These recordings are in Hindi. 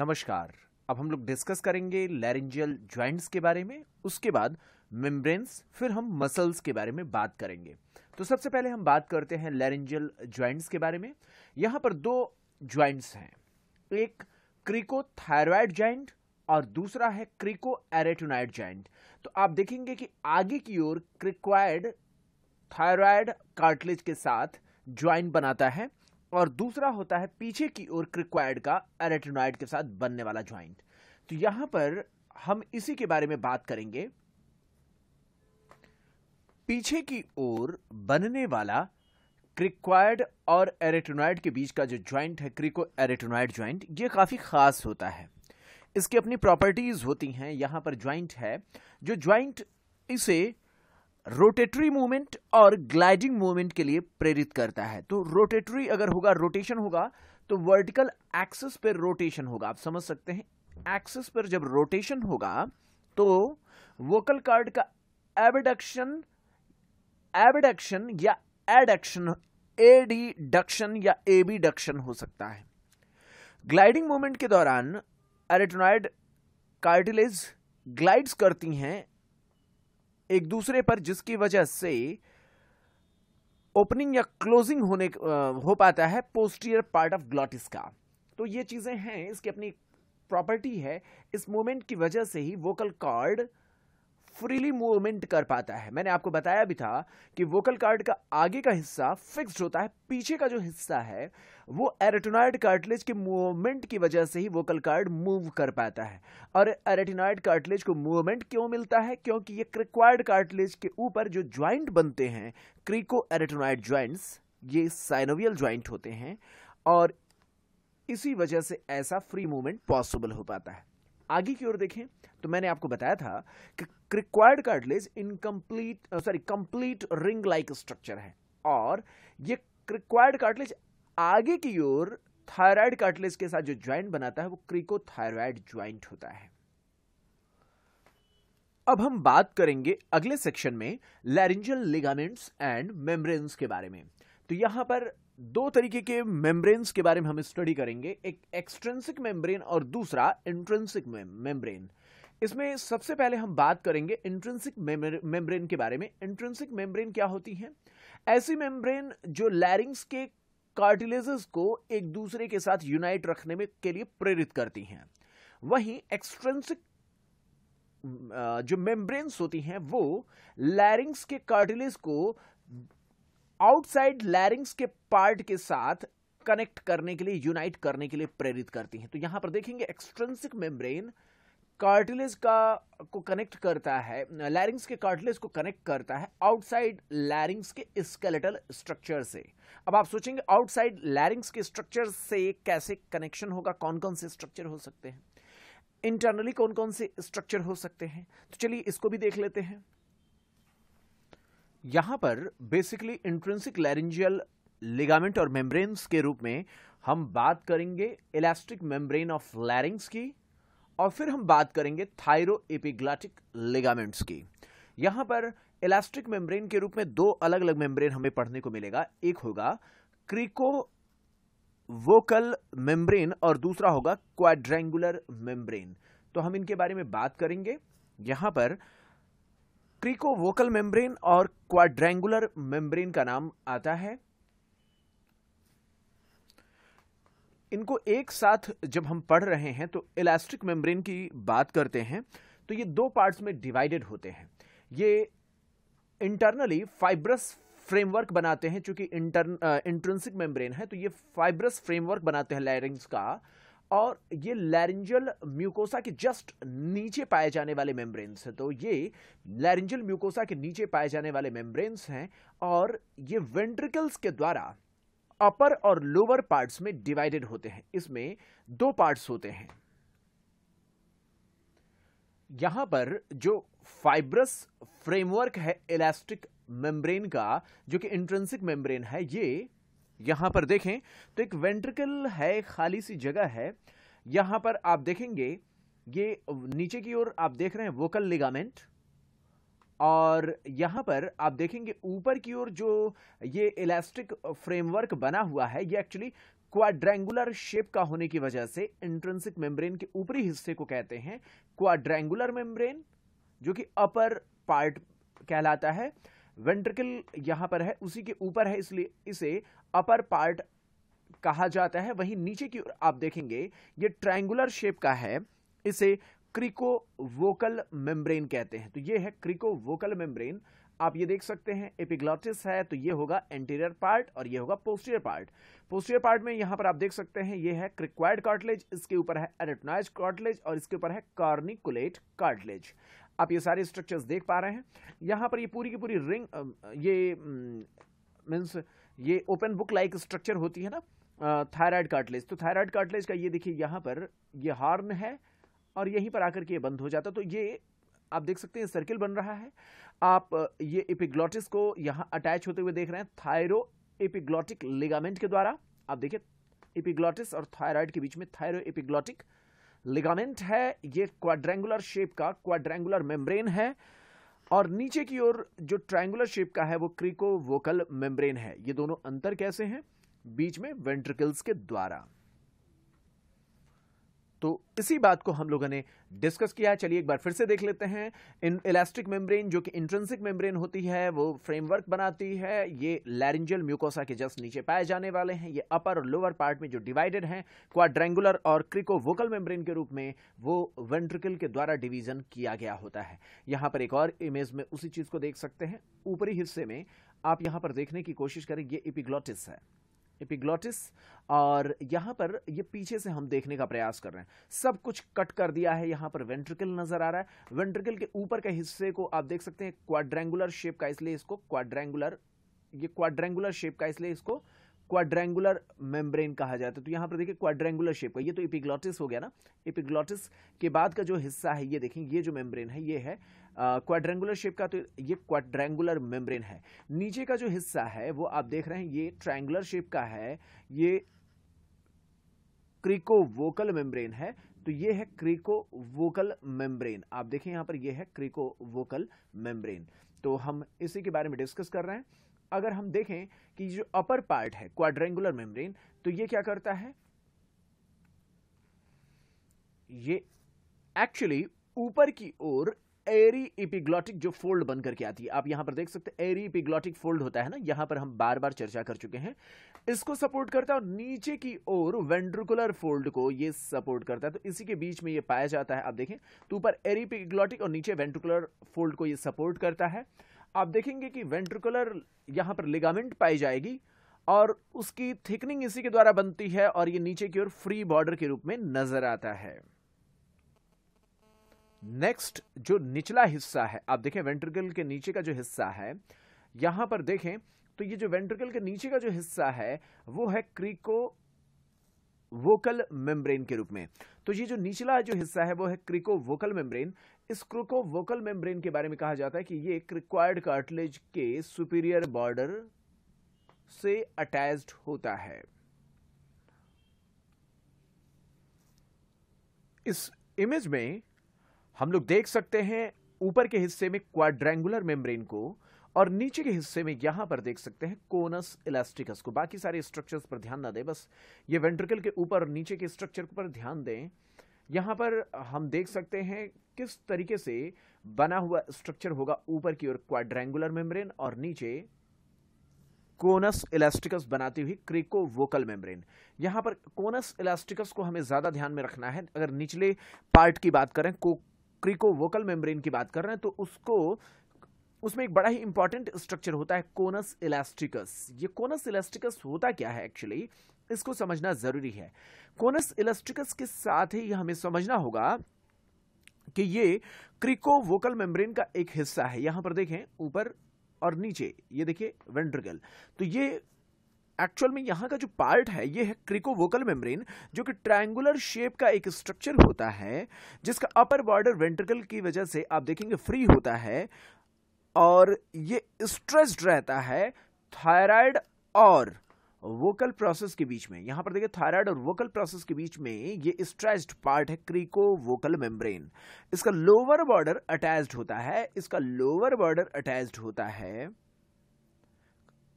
नमस्कार अब हम लोग डिस्कस करेंगे लैरिंजियल ज्वाइंट्स के बारे में उसके बाद मेम्ब्रेन्स फिर हम मसल्स के बारे में बात करेंगे तो सबसे पहले हम बात करते हैं लैरिंजियल ज्वाइंट्स के बारे में यहाँ पर दो ज्वाइंट्स हैं एक क्रिको थायरॉयड ज्वाइंट और दूसरा है क्रिको एरेटोनाइड ज्वाइंट तो आप देखेंगे कि आगे की ओर क्रिक्वाइड थायरॉयड कार्टिलेज के साथ ज्वाइंट बनाता है और दूसरा होता है पीछे की ओर क्रिक्वाइड का एरेटोनॉइड के साथ बनने वाला ज्वाइंट तो यहां पर हम इसी के बारे में बात करेंगे पीछे की ओर बनने वाला क्रिक्वाइड और एरेटोनॉइड के बीच का जो ज्वाइंट है क्रिको एरेटोनॉइड ज्वाइंट ये काफ़ी ख़ास होता है इसकी अपनी प्रॉपर्टीज़ होती हैं यहां पर ज्वाइंट है जो ज्वाइंट इसे रोटेटरी मूवमेंट और ग्लाइडिंग मूवमेंट के लिए प्रेरित करता है तो रोटेटरी अगर होगा रोटेशन होगा तो वर्टिकल एक्सिस पर रोटेशन होगा आप समझ सकते हैं एक्सिस पर जब रोटेशन होगा तो वोकल कार्ड का एबडक्शन एबडक्शन या एडक्शन एडीडक्शन या एबीडक्शन हो सकता है ग्लाइडिंग मूवमेंट के दौरान एरेटोनाइड कार्टिलेज ग्लाइड्स करती हैं एक दूसरे पर जिसकी वजह से ओपनिंग या क्लोजिंग होने हो पाता है पोस्टियर पार्ट ऑफ ग्लॉटिस का तो ये चीज़ें हैं इसकी अपनी प्रॉपर्टी है इस मूवमेंट की वजह से ही वोकल कॉर्ड फ्रीली मूवमेंट कर पाता है मैंने आपको बताया भी था कि वोकल कार्ड का आगे का हिस्सा फिक्स्ड होता है पीछे का जो हिस्सा है वो एरेटोनाइड कार्टिलेज के मूवमेंट की वजह से ही वोकल कार्ड मूव कर पाता है और एरेटोनाइड कार्टिलेज को मूवमेंट क्यों मिलता है क्योंकि ये क्रिक्वायर्ड कार्टिलेज के ऊपर जो ज्वाइंट बनते हैं क्रिको एरेटोनाइड ज्वाइंट्स ये साइनोवियल ज्वाइंट होते हैं और इसी वजह से ऐसा फ्री मूवमेंट पॉसिबल हो पाता है आगे की ओर देखें तो मैंने आपको बताया था कि cricoid cartilage incomplete sorry complete ring like structure है और ये क्रिक्वायर्ड कार्टिलेज आगे की ओर थायराइड कार्टिलेज के साथ जो ज्वाइंट बनाता है वो क्रिकोथायराइड ज्वाइंट होता है अब हम बात करेंगे अगले सेक्शन में लैरिंजल लिगामेंट्स एंड मेम्ब्रेन्स के बारे में तो यहां पर दो तरीके के मेम्ब्रेन्स के बारे में हम स्टडी करेंगे एक एक्सट्रेंसिक मेम्ब्रेन और दूसरा इंट्रेंसिक मेम्ब्रेन इसमें सबसे पहले हम बात करेंगे इंट्रेंसिक मेम्ब्रेन के बारे में इंट्रेंसिक मेम्ब्रेन क्या होती है ऐसी मेम्ब्रेन जो लैरिंग्स के कार्टिलेजेस को एक दूसरे के साथ यूनाइट रखने में के लिए प्रेरित करती हैं वहीं एक्सट्रेंसिक जो मेम्ब्रेन्स होती हैं वो लैरिंग्स के कार्टिलेज को आउटसाइड लैरिंग्स के पार्ट के साथ कनेक्ट करने के लिए यूनाइट करने के लिए प्रेरित करती हैं तो यहां पर देखेंगे एक्सट्रेंसिक मेम्ब्रेन कार्टिलेज का को कनेक्ट करता है लैरिंग्स के कार्टिलेज को कनेक्ट करता है आउटसाइड लैरिंग्स के स्केलेटल स्ट्रक्चर से अब आप सोचेंगे आउटसाइड लैरिंग्स के स्ट्रक्चर से कैसे कनेक्शन होगा कौन कौन से स्ट्रक्चर हो सकते हैं इंटरनली कौन कौन से स्ट्रक्चर हो सकते हैं तो चलिए इसको भी देख लेते हैं यहां पर बेसिकली इंट्रेंसिक लैरिंजियल लिगामेंट और मेम्ब्रेन्स के रूप में हम बात करेंगे इलास्टिक मेम्ब्रेन ऑफ लैरिंग्स की और फिर हम बात करेंगे थायरो एपिग्लाटिक लिगामेंट्स की यहाँ पर इलास्टिक मेम्ब्रेन के रूप में दो अलग अलग मेम्ब्रेन हमें पढ़ने को मिलेगा एक होगा क्रिको वोकल मेम्ब्रेन और दूसरा होगा क्वाड्रेंगुलर मेम्ब्रेन तो हम इनके बारे में बात करेंगे यहाँ पर क्रिको वोकल मेम्ब्रेन और क्वाड्रेंगुलर मेम्ब्रेन का नाम आता है इनको एक साथ जब हम पढ़ रहे हैं तो इलास्टिक मेम्ब्रेन की बात करते हैं तो ये दो पार्ट्स में डिवाइडेड होते हैं ये इंटरनली फाइब्रस फ्रेमवर्क बनाते हैं चूंकि इंट्रेंसिक मेम्ब्रेन है तो ये फाइब्रस फ्रेमवर्क बनाते हैं लैरिंग्स का और ये लैरिंजल म्यूकोसा के जस्ट नीचे पाए जाने वाले मेम्ब्रेन्स हैं तो ये लैरिंजल म्यूकोसा के नीचे पाए जाने वाले मेम्ब्रेन्स हैं और ये वेंट्रिकल्स के द्वारा अपर और लोअर पार्ट्स में डिवाइडेड होते हैं इसमें दो पार्ट्स होते हैं यहां पर जो फाइब्रस फ्रेमवर्क है इलास्टिक मेम्ब्रेन का जो कि इंट्रेंसिक मेम्ब्रेन है ये यहां पर देखें तो एक वेंट्रिकल है खाली सी जगह है यहां पर आप देखेंगे ये नीचे की ओर आप देख रहे हैं वोकल लिगामेंट और यहाँ पर आप देखेंगे ऊपर की ओर जो ये इलास्टिक फ्रेमवर्क बना हुआ है ये एक्चुअली क्वाड्रेंगुलर शेप का होने की वजह से इंट्रेंसिक मेम्ब्रेन के ऊपरी हिस्से को कहते हैं क्वाड्रेंगुलर मेम्ब्रेन जो कि अपर पार्ट कहलाता है वेंट्रिकल यहाँ पर है उसी के ऊपर है इसलिए इसे अपर पार्ट कहा जाता है वहीं नीचे की ओर आप देखेंगे ये ट्रायंगुलर शेप का है इसे क्रिको वोकल मेम्ब्रेन कहते हैं तो ये है क्रिको वोकल मेम्ब्रेन आप ये देख सकते हैं एपिग्लॉटिस है तो ये होगा एंटीरियर पार्ट और ये होगा पोस्टीरियर पार्ट पोस्टीरियर पार्ट में यहां पर आप देख सकते हैं ये है क्रिक्वायर्ड कार्टिलेज इसके ऊपर है एरेटनाइज कार्टिलेज और इसके ऊपर है कार्निकुलेट कार्टिलेज आप ये सारे स्ट्रक्चर्स देख पा रहे हैं यहां पर ये पूरी की पूरी रिंग ये मीन्स ये ओपन बुक लाइक स्ट्रक्चर होती है ना थायराइड कार्टिलेज तो थायराइड कार्टिलेज का ये देखिए यहाँ पर ये हॉर्न है और यहीं पर आकर के ये बंद हो जाता तो ये आप देख सकते हैं सर्किल बन रहा है आप ये इपिग्लॉटिस को यहाँ अटैच होते हुए देख रहे हैं थायरो इपिग्लॉटिक लिगामेंट के द्वारा आप देखिए इपिग्लॉटिस और थायराइड के बीच में थायरो इपिग्लॉटिक लिगामेंट है ये क्वाड्रेंगुलर शेप का क्वाड्रेंगुलर मेम्ब्रेन है और नीचे की ओर जो ट्रायंगुलर शेप का है वो क्रिको वोकल मेम्ब्रेन है ये दोनों अंतर कैसे हैं बीच में वेंट्रिकल्स के द्वारा तो इसी बात को हम लोगों ने डिस्कस किया है चलिए एक बार फिर से देख लेते हैं इन इलास्टिक मेम्ब्रेन जो कि इंट्रेंसिक मेम्ब्रेन होती है वो फ्रेमवर्क बनाती है ये लैरिंजल म्यूकोसा के जस्ट नीचे पाए जाने वाले हैं ये अपर और लोअर पार्ट में जो डिवाइडेड हैं क्वाड्रेंगुलर और क्रिको वोकल मेम्ब्रेन के रूप में वो वेंट्रिकल के द्वारा डिवीजन किया गया होता है यहाँ पर एक और इमेज में उसी चीज को देख सकते हैं ऊपरी हिस्से में आप यहाँ पर देखने की कोशिश करें ये इपिग्लॉटिस है एपिग्लॉटिस और यहाँ पर ये पीछे से हम देखने का प्रयास कर रहे हैं सब कुछ कट कर दिया है यहाँ पर वेंट्रिकल नजर आ रहा है वेंट्रिकल के ऊपर के हिस्से को आप देख सकते हैं क्वाड्रेंगुलर शेप का इसलिए इसको क्वाड्रेंगुलर ये क्वाड्रेंगुलर शेप का इसलिए इसको क्वाड्रेंगुलर मेम्ब्रेन कहा जाता है तो यहाँ पर देखिए क्वाड्रेंगुलर शेप का ये तो इपिग्लॉटिस हो गया ना इपिग्लॉटिस के बाद का जो हिस्सा है ये देखें ये जो मेम्ब्रेन है ये है क्वाड्रेंगुलर शेप का तो ये क्वाड्रेंगुलर मेम्ब्रेन है नीचे का जो हिस्सा है वो आप देख रहे हैं ये ट्रायंगुलर शेप का है ये क्रिको वोकल मेम्ब्रेन है तो ये है क्रिको वोकल मेम्ब्रेन आप देखें यहां पर ये है क्रिको वोकल मेम्ब्रेन तो हम इसी के बारे में डिस्कस कर रहे हैं अगर हम देखें कि जो अपर पार्ट है क्वाड्रेंगुलर मेम्ब्रेन तो ये क्या करता है ये एक्चुअली ऊपर की ओर एरी इपिग्लॉटिक जो फोल्ड बन करके आती है आप यहां पर देख सकते हैं एरी इपिग्लॉटिक फोल्ड होता है ना यहां पर हम बार बार चर्चा कर चुके हैं इसको सपोर्ट करता है और नीचे की ओर वेंड्रुकुलर फोल्ड को ये सपोर्ट करता है तो इसी के बीच में ये पाया जाता है आप देखें तो ऊपर एरी इपिग्लॉटिक और नीचे वेंट्रुकुलर फोल्ड को ये सपोर्ट करता है आप देखेंगे कि वेंट्रुकुलर यहां पर लिगामेंट पाई जाएगी और उसकी थिकनिंग इसी के द्वारा बनती है और ये नीचे की ओर फ्री बॉर्डर के रूप में नजर आता है नेक्स्ट जो निचला हिस्सा है आप देखें वेंट्रिकल के नीचे का जो हिस्सा है यहां पर देखें तो ये जो वेंट्रिकल के नीचे का जो हिस्सा है वो है क्रिको वोकल मेम्ब्रेन के रूप में तो ये जो निचला जो हिस्सा है वो है क्रिको वोकल मेम्ब्रेन इस क्रिको वोकल मेम्ब्रेन के बारे में कहा जाता है कि ये क्रिक्वायर्ड कार्टलेज के सुपीरियर बॉर्डर से अटैच होता है इस इमेज में हम लोग देख सकते हैं ऊपर के हिस्से में क्वाड्रेंगुलर मेम्ब्रेन को और नीचे के हिस्से में यहां पर देख सकते हैं कोनस इलास्टिकस को बाकी सारे स्ट्रक्चर्स पर ध्यान ना दें बस ये वेंट्रिकल के ऊपर और नीचे के स्ट्रक्चर पर ध्यान दें यहां पर हम देख सकते हैं किस तरीके से बना हुआ स्ट्रक्चर होगा ऊपर की ओर क्वाड्रेंगुलर मेम्ब्रेन और नीचे कोनस इलास्टिकस बनाती हुई क्रिको वोकल मेम्ब्रेन यहां पर कोनस इलास्टिकस को हमें ज़्यादा ध्यान में रखना है अगर निचले पार्ट की बात करें को क्रिको वोकल मेम्ब्रेन की बात कर रहे हैं तो उसको उसमें एक बड़ा ही इंपॉर्टेंट स्ट्रक्चर होता है कोनस इलास्टिकस ये कोनस इलास्टिकस होता क्या है एक्चुअली इसको समझना जरूरी है कोनस इलास्टिकस के साथ ही हमें समझना होगा कि ये क्रिको वोकल मेम्ब्रेन का एक हिस्सा है यहां पर देखें ऊपर और नीचे ये देखिए वेंट्रिकल तो ये एक्चुअल में यहाँ का जो पार्ट है ये है क्रिको वोकल मेम्ब्रेन जो कि ट्रायंगुलर शेप का एक स्ट्रक्चर होता है जिसका अपर बॉर्डर वेंट्रिकल की वजह से आप देखेंगे फ्री होता है और ये स्ट्रेस्ड रहता है थायराइड और वोकल प्रोसेस के बीच में यहां पर देखिए थायराइड और वोकल प्रोसेस के बीच में ये स्ट्रेस्ड पार्ट है क्रीको वोकल मेम्ब्रेन इसका लोअर बॉर्डर अटैच्ड होता है इसका लोअर बॉर्डर अटैच्ड होता है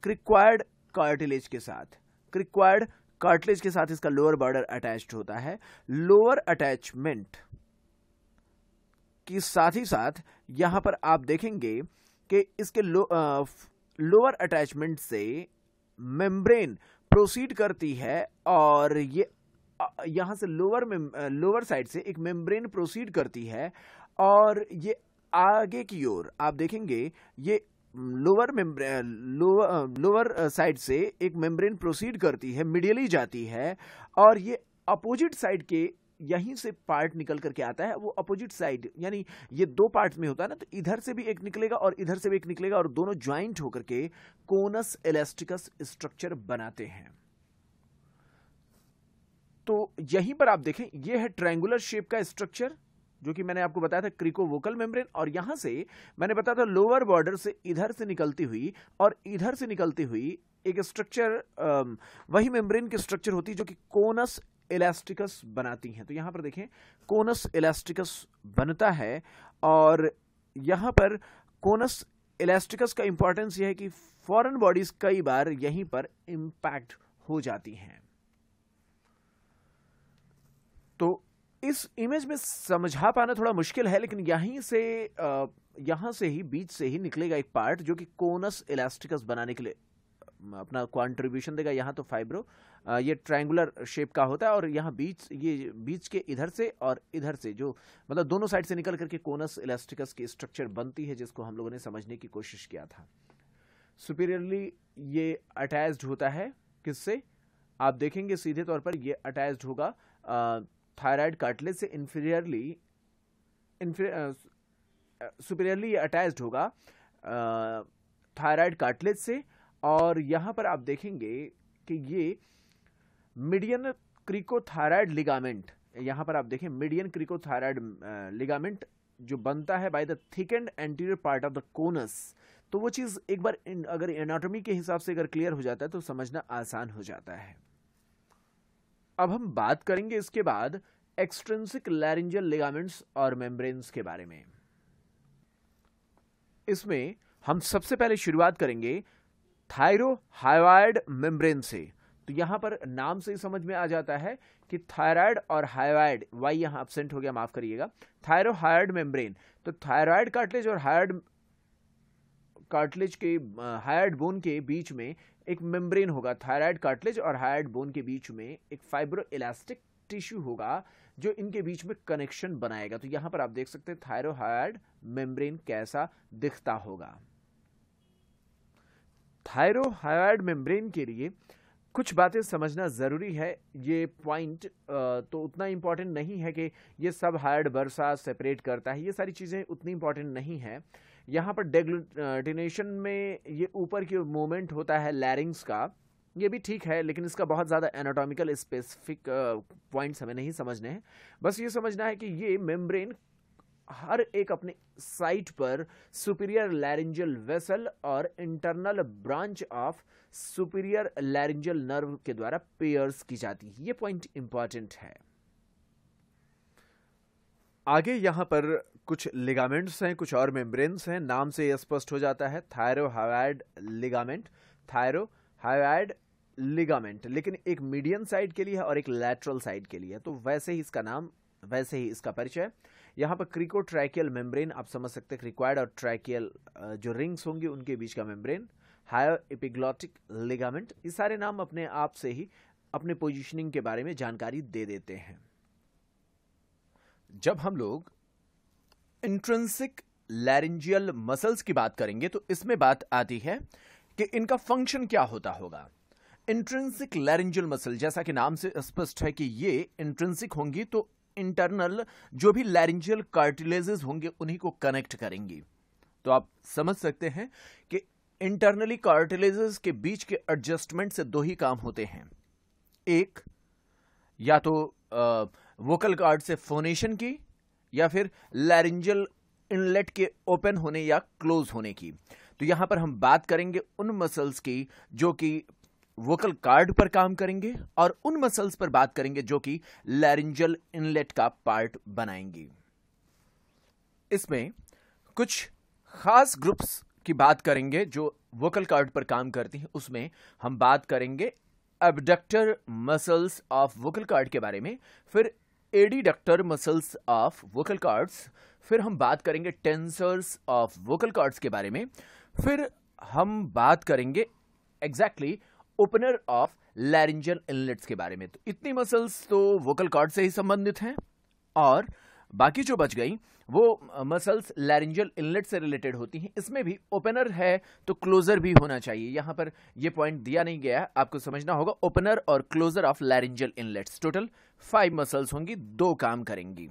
क्रिक्वायर्ड कार्टिलेज के साथ रिक्वायर्ड कार्टिलेज के साथ इसका लोअर बॉर्डर अटैच्ड होता है लोअर अटैचमेंट के साथ ही साथ यहां पर आप देखेंगे कि इसके लोअर अटैचमेंट से मेम्ब्रेन प्रोसीड करती है और ये यहां से लोअर लोअर साइड से एक मेम्ब्रेन प्रोसीड करती है और ये आगे की ओर आप देखेंगे ये लोअर लोअर साइड से एक मेम्ब्रेन प्रोसीड करती है मिडियली जाती है और ये अपोजिट साइड के यहीं से पार्ट निकल करके आता है वो अपोजिट साइड यानी ये दो पार्ट में होता है ना तो इधर से भी एक निकलेगा और इधर से भी एक निकलेगा और दोनों ज्वाइंट होकर के कोनस इलेस्टिकस स्ट्रक्चर बनाते हैं तो यहीं पर आप देखें ये है ट्रायंगुलर शेप का स्ट्रक्चर जो कि मैंने आपको बताया था क्रिको वोकल मेम्ब्रेन और यहां से मैंने बताया था लोअर बॉर्डर से इधर से निकलती हुई और इधर से निकलती हुई एक स्ट्रक्चर वही मेम्ब्रेन की स्ट्रक्चर होती है जो कि कोनस इलास्टिकस बनाती हैं तो यहाँ पर देखें कोनस इलास्टिकस बनता है और यहाँ पर कोनस इलास्टिकस का इंपॉर्टेंस यह है कि फॉरेन बॉडीज कई बार यहीं पर इम्पैक्ट हो जाती हैं तो इस इमेज में समझा पाना थोड़ा मुश्किल है लेकिन यहीं से यहाँ से ही बीच से ही निकलेगा एक पार्ट जो कि कोनस इलास्टिकस बनाने के लिए अपना कॉन्ट्रीब्यूशन देगा यहाँ तो फाइब्रो ये ट्रायंगुलर शेप का होता है और यहाँ बीच ये बीच के इधर से और इधर से जो मतलब दोनों साइड से निकल करके कोनस इलास्टिकस की स्ट्रक्चर बनती है जिसको हम लोगों ने समझने की कोशिश किया था सुपीरियरली ये अटैच्ड होता है किससे आप देखेंगे सीधे तौर पर ये अटैच्ड होगा थायराइड कार्टिलेज से इन्फीरियरली सुपीरियरली अटैच्ड होगा थायराइड uh, कार्टिलेज से और यहाँ पर आप देखेंगे कि ये मिडियन क्रिकोथायराइड लिगामेंट यहाँ पर आप देखें मिडियन क्रिकोथायराइड लिगामेंट जो बनता है by the thick and anterior part of the conus तो वो चीज़ एक बार अगर एनाटॉमी के हिसाब से अगर क्लियर हो जाता है तो समझना आसान हो जाता है अब हम बात करेंगे इसके बाद एक्सट्रेंसिक लैरिंजल लिगामेंट्स और मेम्ब्रेन्स के बारे में इसमें हम सबसे पहले शुरुआत करेंगे थायरोहाइवाइड मेम्ब्रेन से तो यहां पर नाम से ही समझ में आ जाता है कि थायराइड और हाइवाइड वाई यहां एबसेंट हो गया माफ करिएगा थायरोहाइड मेम्ब्रेन तो थायराइड कार्टिलेज और हाइड कार्टिलेज के हायर्ड बोन के बीच में एक मेम्ब्रेन होगा थायराइड कार्टिलेज और हायर्ड बोन के बीच में एक फाइब्रो इलास्टिक टिश्यू होगा जो इनके बीच में कनेक्शन बनाएगा तो यहाँ पर आप देख सकते हैं थायरोहायड मेम्ब्रेन कैसा दिखता होगा थायरोहायड मेम्ब्रेन के लिए कुछ बातें समझना ज़रूरी है ये पॉइंट तो उतना इम्पॉर्टेंट नहीं है कि ये सब हायर्ड बरसा सेपरेट करता है ये सारी चीज़ें उतनी इम्पॉर्टेंट नहीं है यहाँ पर डेग्लूटिनेशन में ये ऊपर की मूवमेंट होता है लैरिंग्स का ये भी ठीक है लेकिन इसका बहुत ज़्यादा एनाटॉमिकल स्पेसिफिक पॉइंट्स हमें नहीं समझने हैं बस ये समझना है कि ये मेम्ब्रेन हर एक अपने साइट पर सुपीरियर लैरिंजल वेसल और internal branch of superior laryngeal nerve के द्वारा पेयर्स की जाती है ये पॉइंट इंपॉर्टेंट है आगे यहां पर कुछ लिगामेंट्स हैं कुछ और मेम्ब्रेन्स हैं नाम से यह स्पष्ट हो जाता है thyro hyoid ligament thyro hyoid ligament लेकिन एक मीडियम साइड के लिए है और एक लैटरल साइड के लिए है तो वैसे ही इसका नाम वैसे ही इसका परिचय यहाँ पर क्रिको ट्रैकियल मेम्ब्रेन आप समझ सकते हैं रिक्वायर्ड और ट्रैकियल जो रिंग्स होंगी उनके बीच का मेम्ब्रेन हायर इपिग्लॉटिक लिगामेंट ये सारे नाम अपने आप से ही अपने पोजिशनिंग के बारे में जानकारी दे देते हैं जब हम लोग इंट्रेंसिक लैरेंजियल मसल्स की बात करेंगे तो इसमें बात आती है कि इनका फंक्शन क्या होता होगा इंट्रेंसिक लैरिंजियल मसल जैसा कि नाम से स्पष्ट है कि ये इंट्रेंसिक होंगी तो इंटरनल जो भी लैरिंजियल कार्टिलेजेस होंगे उन्हीं को कनेक्ट करेंगी तो आप समझ सकते हैं कि इंटरनली कार्टिलेजेस के बीच के एडजस्टमेंट से दो ही काम होते हैं एक या तो आ, वोकल कार्ड से फोनेशन की या फिर लैरिंजल इनलेट के ओपन होने या क्लोज होने की तो यहां पर हम बात करेंगे उन मसल्स की जो कि वोकल कार्ड पर काम करेंगे और उन मसल्स पर बात करेंगे जो कि लैरिंजल इनलेट का पार्ट बनाएंगी इसमें कुछ खास ग्रुप्स की बात करेंगे जो वोकल कार्ड पर काम करती हैं उसमें हम बात करेंगे abductor muscles of vocal cord के बारे में फिर adductor muscles of vocal cords फिर हम बात करेंगे टेंसर्स ऑफ वोकल कार्ड्स के बारे में फिर हम बात करेंगे exactly opener of laryngeal inlets के बारे में तो इतनी मसल्स तो वोकल कार्ड से ही संबंधित हैं और बाकी जो बच गई वो मसल्स लैरिंजल इनलेट से रिलेटेड होती हैं इसमें भी ओपनर है तो क्लोजर भी होना चाहिए यहाँ पर ये पॉइंट दिया नहीं गया है आपको समझना होगा ओपनर और closure of laryngeal inlets total five muscles होंगी दो काम करेंगी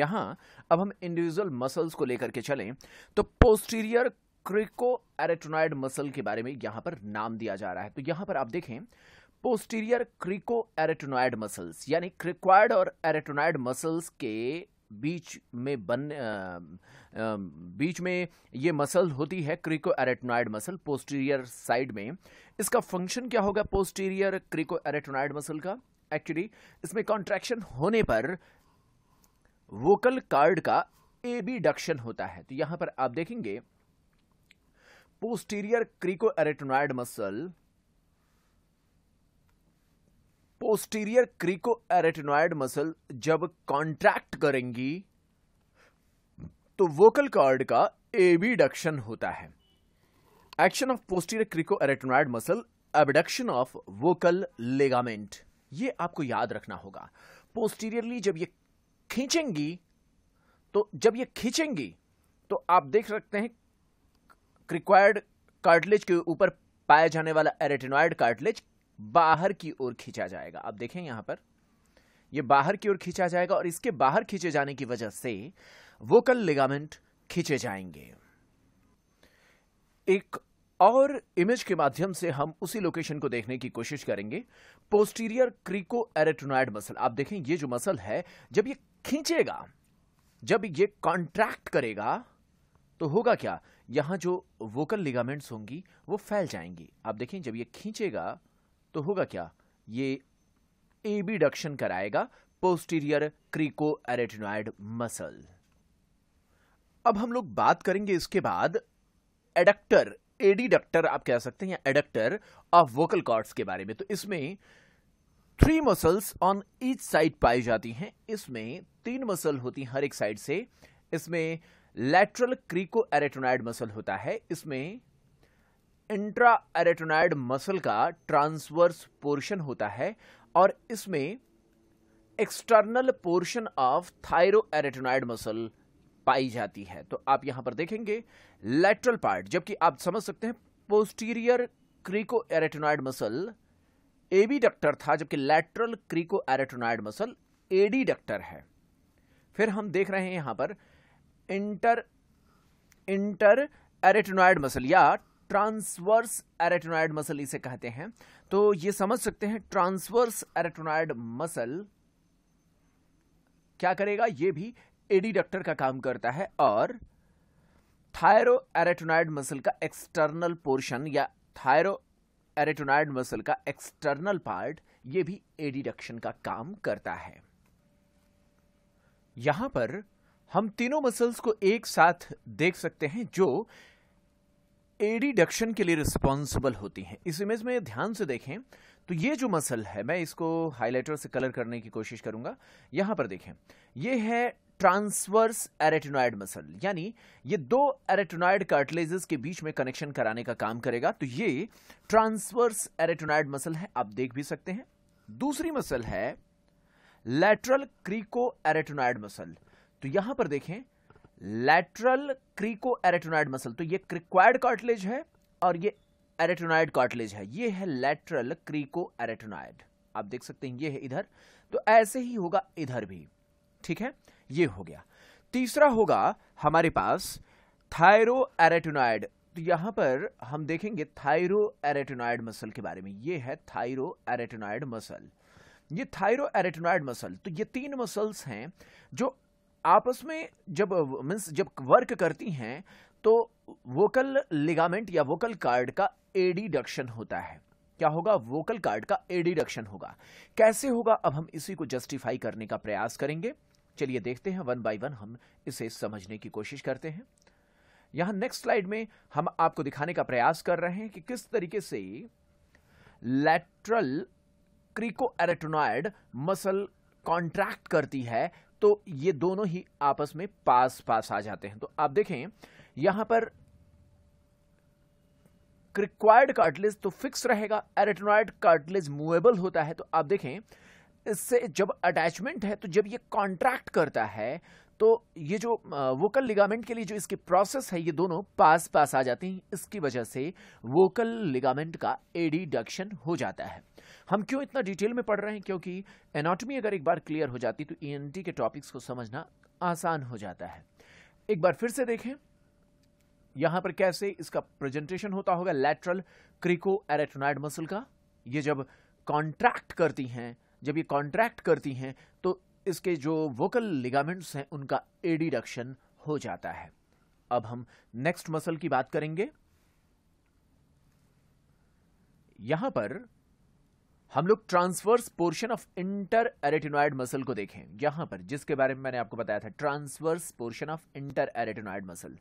यहाँ अब हम इंडिविजुअल मसल्स को लेकर के चलें तो पोस्टीरियर क्रिको एरेटोनाइड मसल के बारे में यहाँ पर नाम दिया जा रहा है तो यहाँ पर आप देखें पोस्टीरियर क्रिको एरेटोनाइड मसल्स यानी क्रिक्वाइड और एरेटोनाइड मसल्स के बीच में बन बीच में ये मसल होती है crico arytenoid muscle posterior side में इसका फंक्शन क्या होगा पोस्टीरियर क्रिको एरेटोनाइड मसल का एक्चुअली इसमें कॉन्ट्रैक्शन होने पर वोकल कार्ड का एबीडक्शन होता है तो यहां पर आप देखेंगे posterior crico arytenoid muscle posterior crico arytenoid muscle जब कॉन्ट्रैक्ट करेंगी तो वोकल कॉर्ड का एबीडक्शन होता है action of posterior crico arytenoid muscle abduction of vocal ligament ये आपको याद रखना होगा पोस्टीरियरली जब ये खींचेंगी तो जब ये खींचेंगी तो आप देख सकते हैं क्रिक्वायर्ड कार्टिलेज के ऊपर पाया जाने वाला एरेटिनॉयड कार्टिलेज बाहर की ओर खींचा जाएगा आप देखें यहां पर यह बाहर की ओर खींचा जाएगा और इसके बाहर खींचे जाने की वजह से वोकल लिगामेंट खींचे जाएंगे एक और इमेज के माध्यम से हम उसी लोकेशन को देखने की कोशिश करेंगे पोस्टीरियर क्रिको एरेटोनाइड मसल आप देखें ये जो मसल है जब ये खींचेगा जब ये कॉन्ट्रैक्ट करेगा तो होगा क्या यहां जो वोकल लिगामेंट्स होंगी वो फैल जाएंगी आप देखें जब ये खींचेगा तो होगा क्या ये एबीडक्शन कराएगा पोस्टीरियर क्रीको एरेटिनॉइड मसल अब हम लोग बात करेंगे इसके बाद एडक्टर एडीडक्टर आप कह सकते हैं या एडक्टर ऑफ वोकल कॉर्ड्स के बारे में तो इसमें three muscles on each side पाई जाती हैं इसमें तीन मसल होती हैं हर एक साइड से इसमें लेटरल क्रीको एरेटोनाइड मसल होता है इसमें इंट्रा एरेटोनाइड मसल का ट्रांसवर्स पोर्शन होता है और इसमें external portion of thyro arytenoid muscle पाई जाती है तो आप यहां पर देखेंगे लेटरल पार्ट जबकि आप समझ सकते हैं posterior crico arytenoid muscle abductor था जबकि lateral crico arytenoid muscle adductor है फिर हम देख रहे हैं यहां पर इंटर इंटर एरेटोनाइड मसल या ट्रांसवर्स एरेटोनाइड मसल इसे कहते हैं तो ये समझ सकते हैं ट्रांसवर्स एरेटोनाइड मसल क्या करेगा ये भी एडिडक्टर का काम करता है और थायरो एरेटोनाइड मसल का एक्सटर्नल पोर्शन या थायरो एरेटोनाइड मसल का एक्सटर्नल पार्ट ये भी एडिडक्शन का काम करता है यहां पर हम तीनों मसल्स को एक साथ देख सकते हैं जो एडिडक्शन के लिए रिस्पॉन्सिबल होती हैं इस इमेज में ध्यान से देखें तो ये जो मसल है मैं इसको हाईलाइटर से कलर करने की कोशिश करूंगा यहां पर देखें ये है ट्रांसवर्स एरेटोनॉइड मसल यानी ये दो एरेटोनॉइड कार्टिलेजेस के बीच में कनेक्शन कराने का काम करेगा तो ये ट्रांसवर्स एरेटोनॉइड मसल है आप देख भी सकते हैं दूसरी मसल है लेटरल क्रीको एरेटोनॉइड मसल तो यहां पर देखें लैटरल क्रिको एरेटोनाइड मसल तो ये क्रिक्वायर्ड कार्टिलेज है और ये एरेटोनाइड कार्टिलेज है ये है लैटरल क्रिको एरेटोनाइड आप देख सकते हैं ये है इधर तो ऐसे ही होगा इधर भी ठीक है ये हो गया तीसरा होगा हमारे पास थायरो एरेटोनाइड तो यहां पर हम देखेंगे थायरो एरेटोनाइड मसल के बारे में ये है थायरो एरेटोनाइड मसल ये थायरो एरेटोनाइड मसल तो ये तीन मसल्स हैं जो आपस में जब मीन्स जब वर्क करती हैं तो वोकल लिगामेंट या वोकल कार्ड का एडिडक्शन होता है क्या होगा वोकल कार्ड का एडिडक्शन होगा कैसे होगा अब हम इसी को जस्टिफाई करने का प्रयास करेंगे चलिए देखते हैं वन बाय वन हम इसे समझने की कोशिश करते हैं यहां नेक्स्ट स्लाइड में हम आपको दिखाने का प्रयास कर रहे हैं कि किस तरीके से lateral crico arytenoid muscle contract करती है तो ये दोनों ही आपस में पास पास आ जाते हैं तो आप देखें यहां पर रिक्वायर्ड कार्टिलेज तो फिक्स रहेगा एरेटोनॉइड कार्टिलेज मूवेबल होता है तो आप देखें इससे जब अटैचमेंट है तो जब ये कॉन्ट्रैक्ट करता है तो ये जो वोकल लिगामेंट के लिए जो इसकी प्रोसेस है ये दोनों पास पास आ जाती हैं इसकी वजह से वोकल लिगामेंट का एडिडक्शन हो जाता है हम क्यों इतना डिटेल में पढ़ रहे हैं क्योंकि एनाटॉमी अगर एक बार क्लियर हो जाती तो ई e के टॉपिक्स को समझना आसान हो जाता है एक बार फिर से देखें यहां पर कैसे इसका प्रेजेंटेशन होता होगा लेटरल क्रिको एरेटोनाइड मसल का ये जब कॉन्ट्रैक्ट करती हैं जब ये कॉन्ट्रैक्ट करती हैं तो इसके जो वोकल लिगामेंट्स हैं उनका एडिडक्शन हो जाता है अब हम नेक्स्ट मसल की बात करेंगे यहां पर हम लोग transverse portion of inter arytenoid muscle को देखें यहां पर जिसके बारे में मैंने आपको बताया था transverse portion of inter arytenoid muscle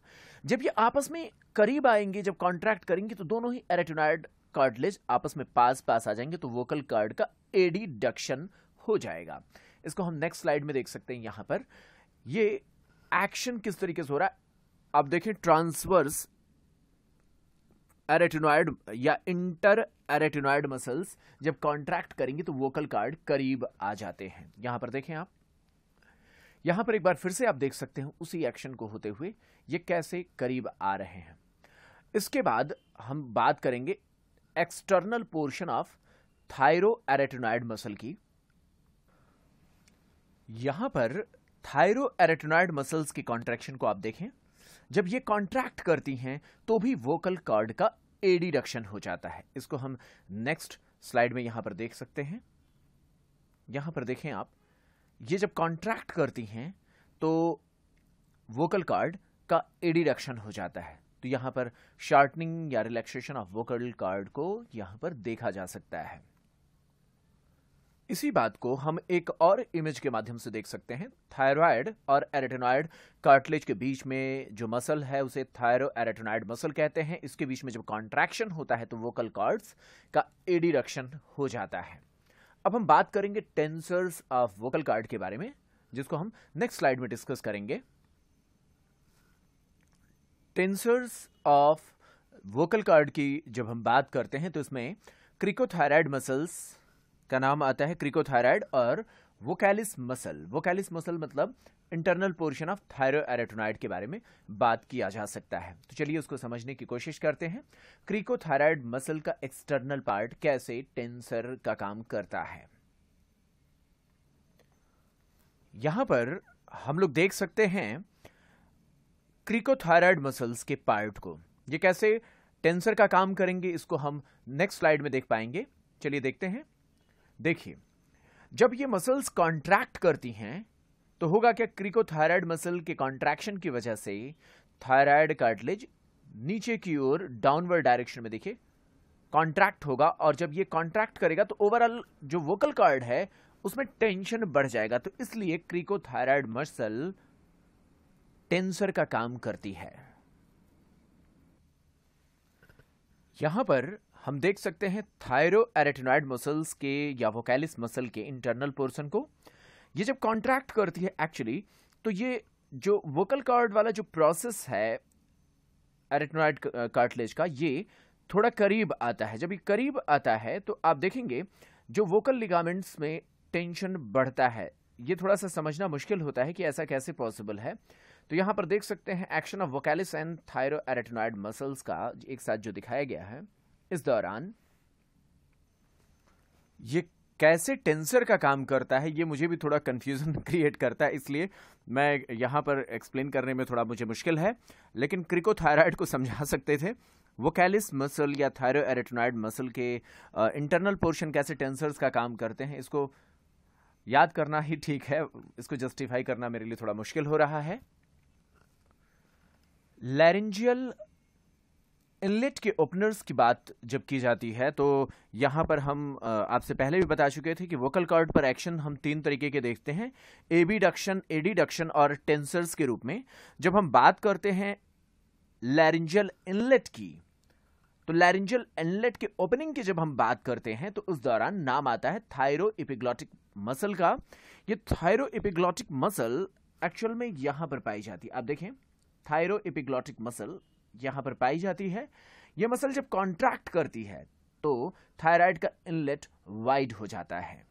जब ये आपस में करीब आएंगे जब कॉन्ट्रैक्ट करेंगे तो दोनों ही एरेटिनॉइड कार्डलेज आपस में पास पास आ जाएंगे तो वोकल कार्ड का एडिडक्शन हो जाएगा इसको हम नेक्स्ट स्लाइड में देख सकते हैं यहां पर ये एक्शन किस तरीके से हो रहा है आप देखें ट्रांसवर्स एरेटिनॉयड या इंटर एरेटिनॉयड मसल्स जब कॉन्ट्रैक्ट करेंगे तो वोकल कार्ड करीब आ जाते हैं यहां पर देखें आप यहां पर एक बार फिर से आप देख सकते हैं उसी एक्शन को होते हुए ये कैसे करीब आ रहे हैं इसके बाद हम बात करेंगे external portion of thyro arytenoid muscle की यहां पर थायरोएरेटोनाइड मसल्स की कॉन्ट्रैक्शन को आप देखें जब ये कॉन्ट्रैक्ट करती हैं तो भी वोकल कॉर्ड का एडिडक्शन हो जाता है इसको हम नेक्स्ट स्लाइड में यहां पर देख सकते हैं यहां पर देखें आप ये जब कॉन्ट्रैक्ट करती हैं तो वोकल कार्ड का एडिडक्शन हो जाता है तो यहां पर शार्टनिंग या रिलैक्सेशन ऑफ वोकल कार्ड को यहां पर देखा जा सकता है इसी बात को हम एक और इमेज के माध्यम से देख सकते हैं थायराइड और एरेटेनॉयड कार्टिलेज के बीच में जो मसल है उसे थायरो एरेटोनॉइड मसल कहते हैं इसके बीच में जब कॉन्ट्रैक्शन होता है तो वोकल कॉर्ड्स का एडिडक्शन हो जाता है अब हम बात करेंगे टेंसर्स ऑफ वोकल कार्ड के बारे में जिसको हम नेक्स्ट स्लाइड में डिस्कस करेंगे टेंसर्स ऑफ वोकल कार्ड की जब हम बात करते हैं तो इसमें क्रिकोथायराइड मसल्स का नाम आता है क्रिकोथायराइड और वोकैलिस मसल वोकैलिस मसल मतलब इंटरनल पोर्शन ऑफ एरेटोनाइड के बारे में बात किया जा सकता है तो चलिए उसको समझने की कोशिश करते हैं क्रिकोथायराइड मसल का एक्सटर्नल पार्ट कैसे टेंसर का, का काम करता है यहां पर हम लोग देख सकते हैं क्रिकोथायराइड मसल्स के पार्ट को ये कैसे टेंसर का काम करेंगे इसको हम नेक्स्ट स्लाइड में देख पाएंगे चलिए देखते हैं देखिए जब ये मसल्स कॉन्ट्रैक्ट करती हैं तो होगा क्या क्रिकोथायरॉयड मसल के कॉन्ट्रैक्शन की वजह से थायराइड कार्टिलेज नीचे की ओर डाउनवर्ड डायरेक्शन में देखिए कॉन्ट्रैक्ट होगा और जब ये कॉन्ट्रैक्ट करेगा तो ओवरऑल जो वोकल कार्ड है उसमें टेंशन बढ़ जाएगा तो इसलिए क्रिकोथायरॉयड मसल टेंसर का काम करती है यहां पर हम देख सकते हैं थायरोएरेटिनॉइड मसल्स के या वोकैलिस मसल के इंटरनल पोर्सन को ये जब कॉन्ट्रैक्ट करती है एक्चुअली तो ये जो वोकल कार्ड वाला जो प्रोसेस है एरेटनॉइड कार्टिलेज का ये थोड़ा करीब आता है जब ये करीब आता है तो आप देखेंगे जो वोकल लिगामेंट्स में टेंशन बढ़ता है ये थोड़ा सा समझना मुश्किल होता है कि ऐसा कैसे पॉसिबल है तो यहाँ पर देख सकते हैं action of vocalis and thyro arytenoid muscles का एक साथ जो दिखाया गया है इस दौरान ये कैसे टेंसर का काम करता है ये मुझे भी थोड़ा कंफ्यूजन क्रिएट करता है इसलिए मैं यहां पर एक्सप्लेन करने में थोड़ा मुझे मुश्किल है लेकिन क्रिकोथायराइड को समझा सकते थे वोकैलिस मसल या थायरो एरेटोनाइड मसल के इंटरनल पोर्शन कैसे टेंसर्स का काम करते हैं इसको याद करना ही ठीक है इसको जस्टिफाई करना मेरे लिए थोड़ा मुश्किल हो रहा है लैरिंजियल इनलेट के ओपनर्स की बात जब की जाती है तो यहाँ पर हम आपसे पहले भी बता चुके थे कि वोकल कॉर्ड पर एक्शन हम तीन तरीके के देखते हैं ए ए बी डक्शन डी डक्शन और टेंसर्स के रूप में जब हम बात करते हैं लैरिंजल इनलेट की तो लैरिंजल इनलेट के ओपनिंग की जब हम बात करते हैं तो उस दौरान नाम आता है थायरो इपिग्लॉटिक मसल का ये थायरो इपिग्लॉटिक मसल एक्चुअल में यहाँ पर पाई जाती है आप देखें थायरो इपिग्लॉटिक मसल यहां पर पाई जाती है यह मसल जब कॉन्ट्रैक्ट करती है तो थायराइड का इनलेट वाइड हो जाता है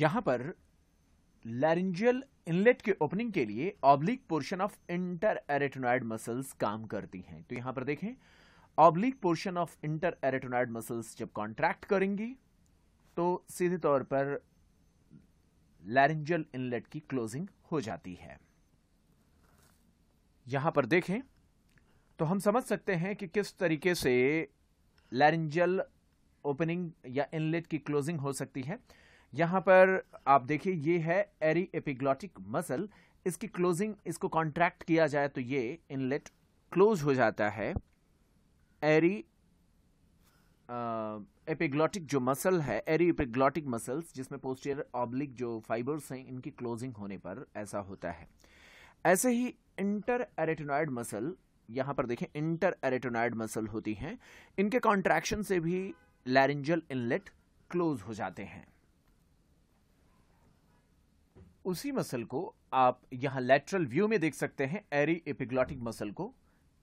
यहां पर लैरिंजियल इनलेट के ओपनिंग के लिए oblique portion of inter arytenoid muscles काम करती हैं तो यहां पर देखें oblique portion of inter arytenoid muscles जब कॉन्ट्रैक्ट करेंगी तो सीधे तौर पर लैरिंजियल इनलेट की क्लोजिंग हो जाती है यहां पर देखें तो हम समझ सकते हैं कि किस तरीके से लैरिंजल ओपनिंग या इनलेट की क्लोजिंग हो सकती है यहाँ पर आप देखिए ये है एरी एपिग्लॉटिक मसल इसकी क्लोजिंग इसको कॉन्ट्रैक्ट किया जाए तो ये इनलेट क्लोज हो जाता है एरी एपिग्लॉटिक जो मसल है एरी एपिग्लॉटिक मसल्स जिसमें पोस्टियर ऑब्लिक जो फाइबर्स हैं इनकी क्लोजिंग होने पर ऐसा होता है ऐसे ही इंटर एरेटोनॉयड मसल यहाँ पर देखें इंटर एरेटोनाइड मसल होती हैं इनके कॉन्ट्रैक्शन से भी लैरिंजल इनलेट क्लोज हो जाते हैं उसी मसल को आप यहाँ लेटरल व्यू में देख सकते हैं एरी एपिग्लॉटिक मसल को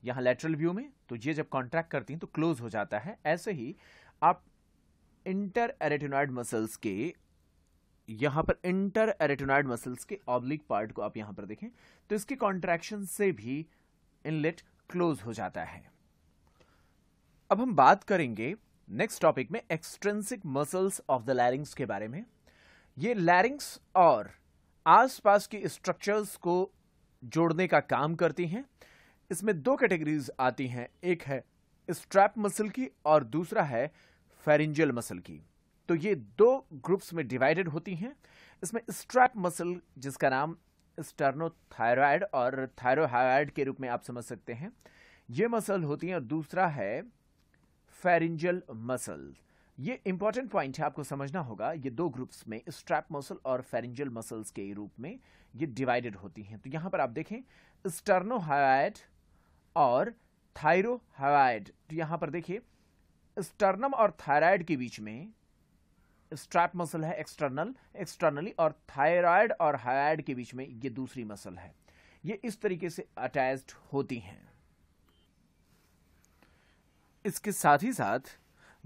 यहाँ लेटरल व्यू में तो ये जब कॉन्ट्रैक्ट करती हैं तो क्लोज हो जाता है ऐसे ही आप इंटर एरेटोनाइड मसल्स के यहाँ पर इंटर एरेटोनाइड मसल्स के ऑब्लिक पार्ट को आप यहाँ पर देखें तो इसके कॉन्ट्रैक्शन से भी इनलेट क्लोज हो जाता है अब हम बात करेंगे नेक्स्ट टॉपिक में extrinsic muscles of the larynx के बारे में ये लैरिंग्स और आसपास के स्ट्रक्चर्स को जोड़ने का काम करती हैं इसमें दो कैटेगरीज आती हैं एक है स्ट्रैप मसल की और दूसरा है फेरिंजल मसल की तो ये दो ग्रुप्स में डिवाइडेड होती हैं इसमें स्ट्रैप मसल जिसका नाम स्टर्नोथायरॉयड और थायरोहायड के रूप में आप समझ सकते हैं ये मसल होती हैं और दूसरा है फेरिंजल मसल ये इंपॉर्टेंट पॉइंट है आपको समझना होगा ये दो ग्रुप्स में स्ट्रैप मसल और फेरिंजल मसल्स के रूप में ये डिवाइडेड होती हैं तो यहाँ पर आप देखें स्टर्नोहायड और थायरोहायड तो यहाँ पर देखिए स्टर्नम और थायराइड के बीच में स्ट्रैप मसल है एक्सटर्नल एक्सटर्नली और थायराइड और हायड के बीच में ये दूसरी मसल है ये इस तरीके से अटैच्ड होती हैं इसके साथ ही साथ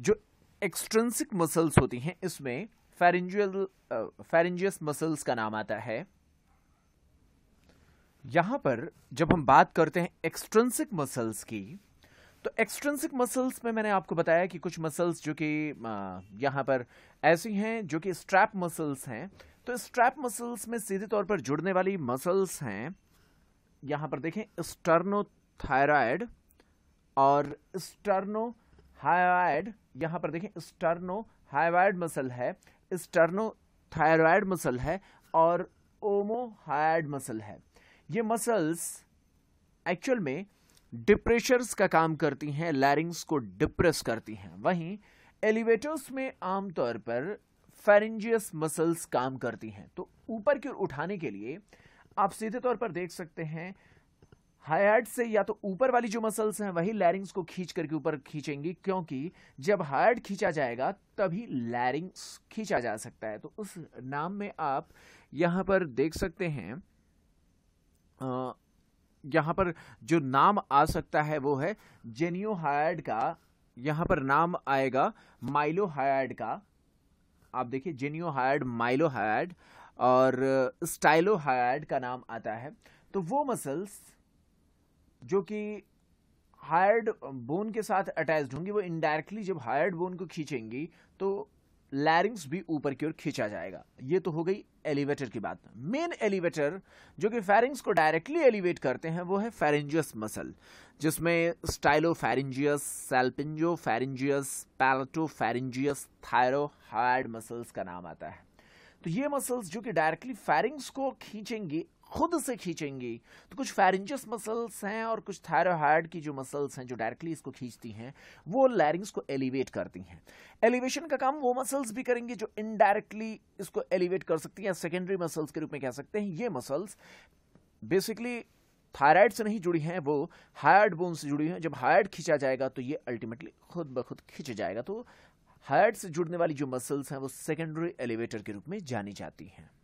जो एक्सट्रेंसिक मसल्स होती हैं इसमें फेरेंजियल फेरेंजियस मसल्स का नाम आता है यहां पर जब हम बात करते हैं एक्सट्रेंसिक मसल्स की तो एक्सट्रेंसिक मसल्स में मैंने आपको बताया कि कुछ मसल्स जो कि यहाँ पर ऐसी हैं जो कि स्ट्रैप मसल्स हैं तो स्ट्रैप मसल्स में सीधे तौर पर जुड़ने वाली मसल्स हैं यहाँ पर देखें स्टर्नोथायराइड और स्टर्नो हाइवाइड यहाँ पर देखें स्टर्नो हाइवाइड मसल है स्टर्नो थायराइड मसल है और हाइड मसल है ये मसल्स एक्चुअल में डिप्रेशर्स का काम करती हैं लैरिंग्स को डिप्रेस करती हैं वहीं एलिवेटर्स में आमतौर पर फेरेंजियस मसल्स काम करती हैं तो ऊपर की ओर उठाने के लिए आप सीधे तौर पर देख सकते हैं हायट से या तो ऊपर वाली जो मसल्स हैं वही लैरिंग्स को खींच करके ऊपर खींचेंगी क्योंकि जब हायट खींचा जाएगा तभी लैरिंग्स खींचा जा सकता है तो उस नाम में आप यहां पर देख सकते हैं यहाँ पर जो नाम आ सकता है वो है जेनियो हायड का यहाँ पर नाम आएगा माइलो हायड का आप देखिए जेनियो हायड माइलो हायड और स्टाइलो हायड का नाम आता है तो वो मसल्स जो कि हायर्ड बोन के साथ अटैच्ड होंगी वो इनडायरेक्टली जब हायर्ड बोन को खींचेंगी तो लैरिंग्स भी ऊपर की ओर खींचा जाएगा ये तो हो गई एलिवेटर की बात मेन एलिवेटर जो कि फेरिंग्स को डायरेक्टली एलिवेट करते हैं वो है फेरेंजियस मसल जिसमें स्टाइलो फेरेंजियस सेल्पिंजो फेरेंजियस पैलटो फेरेंजियस थायरोहाइड मसल्स का नाम आता है तो ये मसल्स जो कि डायरेक्टली फेरिंग्स को खींचेंगे खुद से खींचेंगी तो कुछ फेरेंजस मसल्स हैं और कुछ थायरोहाइड की जो मसल्स हैं जो डायरेक्टली इसको खींचती हैं वो लैरिंग्स को एलिवेट करती हैं एलिवेशन का काम वो मसल्स भी करेंगी जो इनडायरेक्टली इसको एलिवेट कर सकती हैं सेकेंडरी मसल्स के रूप में कह सकते हैं ये मसल्स बेसिकली थायराइड से नहीं जुड़ी हैं वो हायर्ड बोन से जुड़ी हैं जब हायर्ड खींचा जाएगा तो ये अल्टीमेटली खुद ब खुद खींच जाएगा तो हायर्ड से जुड़ने वाली जो मसल्स हैं वो सेकेंडरी एलिवेटर के रूप में जानी जाती हैं